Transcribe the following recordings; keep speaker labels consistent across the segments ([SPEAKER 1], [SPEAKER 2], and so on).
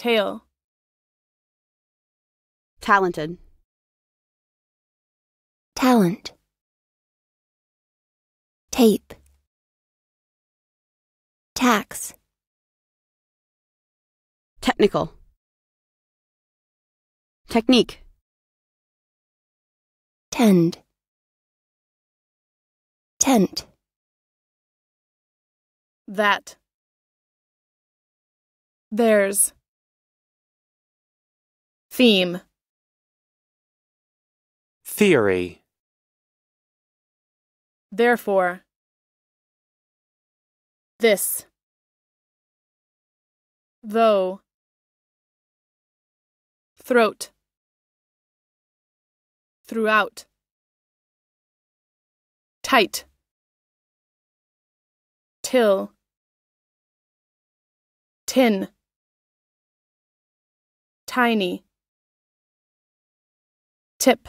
[SPEAKER 1] tail. Talented. Talent. Tape. Tax. Technical. Technique. Tend. Tent. That. There's. Theme Theory Therefore This Though Throat Throughout Tight Till Tin Tiny Tip.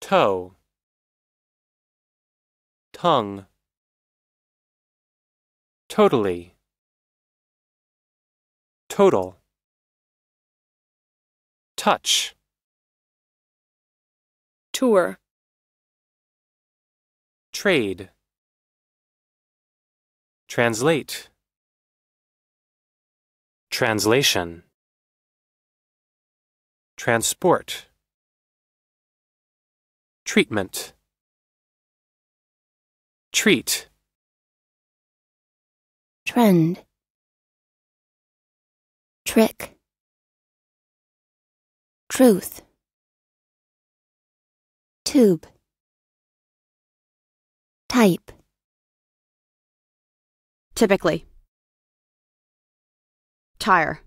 [SPEAKER 1] Toe. Tongue. Totally. Total. Touch. Tour. Trade. Translate. Translation transport, treatment, treat, trend, trick, truth, tube, type, typically, tire.